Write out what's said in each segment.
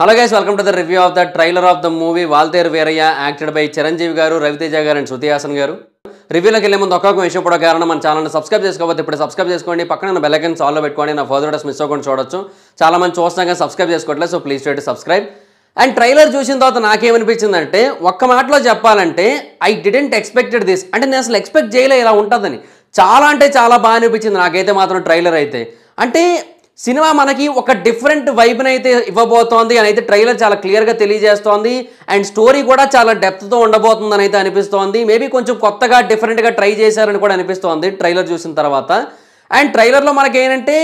hello guys welcome to the review of the trailer of the movie Waltair Veerayya acted by Chiranjeevi garu Ravi Teja గారు and Shruti Haasan Haasan గారు రివ్యూలోకి వెళ్ళే ముందు ఒక్కొక్క విషయం కూడా కారణం మన ఛానల్ని సబ్స్క్రైబ్ చేసుకోవచ్చు ఇప్పుడు సబ్స్క్రైబ్ చేసుకోండి పక్కన బెల్లకన్ సాల్లో పెట్టుకోండి నా ఫర్దర్ డేస్ మిస్ అవ్వకుండా చూడొచ్చు చాలా మంది చూస్తాం కానీ సబ్స్క్రైబ్ చేసుకోవట్లేదు so please to subscribe and trailer చూసిన తర్వాత నాకేమనిపించిందంటే ఒక్క మాటలో చెప్పాలంటే ఐ డిడెంట్ ఎక్స్పెక్టెడ్ దిస్ అంటే నేను అసలు ఎక్స్పెక్ట్ చేయలే ఇలా ఉంటుందని చాలా అంటే చాలా బాగా అనిపించింది నాకైతే మాత్రం ట్రైలర్ అయితే అంటే సినిమా మనకి ఒక డిఫరెంట్ వైబ్ని అయితే ఇవ్వబోతోంది అని అయితే ట్రైలర్ చాలా క్లియర్గా తెలియజేస్తోంది అండ్ స్టోరీ కూడా చాలా డెప్త్తో ఉండబోతుంది అని అయితే అనిపిస్తోంది మేబీ కొంచెం కొత్తగా డిఫరెంట్గా ట్రై చేశారని కూడా అనిపిస్తోంది ట్రైలర్ చూసిన తర్వాత అండ్ ట్రైలర్లో మనకి ఏంటంటే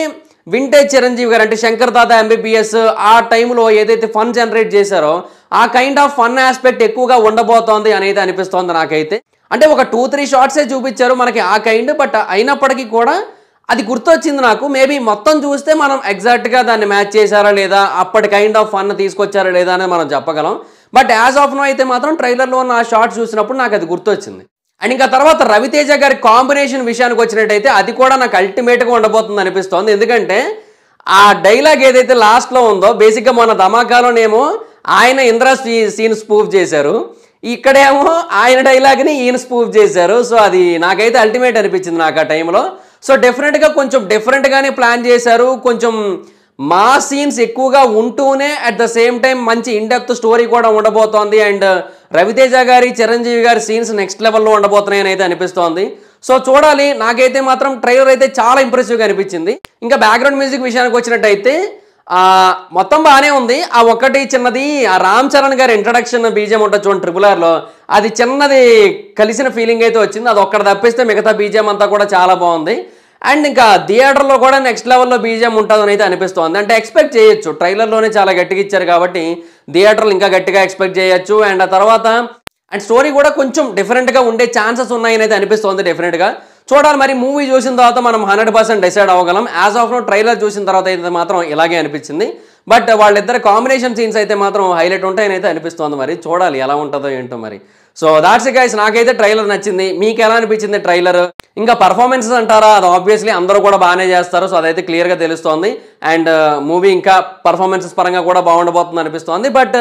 వింటేజ్ చిరంజీవి గారు అంటే శంకర్ దాత ఎంబీబీఎస్ ఆ టైంలో ఏదైతే ఫన్ జనరేట్ చేశారో ఆ కైండ్ ఆఫ్ ఫన్ ఆస్పెక్ట్ ఎక్కువగా ఉండబోతోంది అని అయితే అనిపిస్తోంది నాకైతే అంటే ఒక టూ త్రీ షార్ట్సే చూపించారు మనకి ఆ కైండ్ బట్ అయినప్పటికీ కూడా అది గుర్తొచ్చింది నాకు మేబీ మొత్తం చూస్తే మనం ఎగ్జాక్ట్గా దాన్ని మ్యాచ్ చేశారా లేదా అప్పటి కైండ్ ఆఫ్ ఫన్ తీసుకొచ్చారా లేదా అనేది మనం చెప్పగలం బట్ యాజ్ ఆఫ్ నో అయితే మాత్రం ట్రైలర్లో ఉన్న ఆ షార్ట్ చూసినప్పుడు నాకు అది గుర్తొచ్చింది అండ్ ఇంకా తర్వాత రవితేజ గారి కాంబినేషన్ విషయానికి వచ్చినట్టయితే అది కూడా నాకు అల్టిమేట్గా ఉండబోతుంది అనిపిస్తోంది ఎందుకంటే ఆ డైలాగ్ ఏదైతే లాస్ట్లో ఉందో బేసిక్గా మన ధమాకాలోనేమో ఆయన ఇంద్ర సీన్ స్పూఫ్ చేశారు ఇక్కడేమో ఆయన డైలాగ్ని ఈయన స్పూఫ్ చేశారు సో అది నాకైతే అల్టిమేట్ అనిపించింది నాకు ఆ టైంలో సో డెఫినెట్గా కొంచెం డిఫరెంట్గానే ప్లాన్ చేశారు కొంచెం మా సీన్స్ ఎక్కువగా ఉంటూనే అట్ ద సేమ్ టైం మంచి ఇండెప్త్ స్టోరీ కూడా ఉండబోతోంది అండ్ uh, రవితేజ గారి చిరంజీవి గారి సీన్స్ నెక్స్ట్ లెవెల్లో ఉండబోతున్నాయని అయితే అనిపిస్తోంది సో చూడాలి నాకైతే మాత్రం ట్రైలర్ అయితే చాలా ఇంప్రెసివ్గా అనిపించింది ఇంకా బ్యాక్గ్రౌండ్ మ్యూజిక్ విషయానికి వచ్చినట్టయితే మొత్తం బాగానే ఉంది ఆ ఒక్కటి చిన్నది ఆ రామ్ చరణ్ గారి ఇంట్రడక్షన్ బీజం ఉంటుంది చూడండి ట్రిపుల్ అది చిన్నది కలిసిన ఫీలింగ్ అయితే వచ్చింది అది ఒక్కడ తప్పిస్తే మిగతా బీజం అంతా కూడా చాలా బాగుంది అండ్ ఇంకా థియేటర్లో కూడా నెక్స్ట్ లెవెల్లో బీజిఎం ఉంటుందని అయితే అనిపిస్తోంది అంటే ఎక్స్పెక్ట్ చేయొచ్చు ట్రైలర్లోనే చాలా గట్టిగా ఇచ్చారు కాబట్టి థియేటర్లు ఇంకా గట్టిగా ఎక్స్పెక్ట్ చేయొచ్చు అండ్ ఆ తర్వాత అండ్ స్టోరీ కూడా కొంచెం డిఫరెంట్గా ఉండే ఛాన్సెస్ ఉన్నాయని అయితే అనిపిస్తుంది డెఫినెట్గా చూడాలి మరి మూవీ చూసిన తర్వాత మనం హండ్రెడ్ పర్సెంట్ డిసైడ్ అవ్వగలం యాజ్ ఆఫ్ నో ట్రైలర్ చూసిన తర్వాత అయితే మాత్రం ఇలాగే అనిపించింది బట్ వాళ్ళిద్దరు కాంబినేషన్ సీన్స్ అయితే మాత్రం హైలైట్ ఉంటాయని అయితే అనిపిస్తోంది మరి చూడాలి ఎలా ఉంటుందో ఏంటో మరి సో దాట్స్ గైస్ నాకైతే ట్రైలర్ నచ్చింది మీకు ఎలా అనిపించింది ట్రైలర్ ఇంకా పర్ఫార్మెన్సెస్ అంటారా అది ఆబ్వియస్లీ అందరూ కూడా బాగానే చేస్తారు సో అదైతే క్లియర్గా తెలుస్తోంది అండ్ మూవీ uh, ఇంకా పర్ఫార్మెన్సెస్ పరంగా కూడా బాగుండబోతుంది అనిపిస్తోంది బట్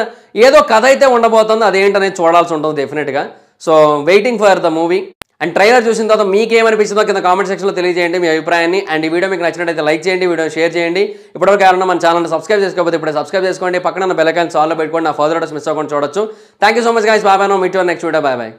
ఏదో కథ అయితే ఉండబోతుంది అదేంటనేది చూడాల్సి ఉంటుంది డెఫినెట్గా so waiting for the movie and trailer చూసిన తర్వాత మీకేమనిపించిందో కింద కామెంట్ సెక్షన్లో తెలియజేయండి మీ అభిప్రాయాన్ని అండ్ ఈ వీడియో మీకు నచ్చినట్టయితే లైక్ చేయండి వీడియో షేర్ చేయండి ఇప్పటివరకు ఎవరైనా మన ఛానల్ సబ్స్క్రైబ్ చేసుకోకపోతే ఇప్పుడు సబ్స్క్రైబ్ చేసుకోండి పక్కన బెల్లకాయలు సాల్లో పెట్టుకోండి నా ఫర్దర్ అడ్రస్ మిస్ అవ్వకుండా చూడొచ్చు థ్యాంక్ సో మచ్ గాయస్ బాబాయ్ నో నెక్స్ట్ వీడియో బాయ్ బాయ్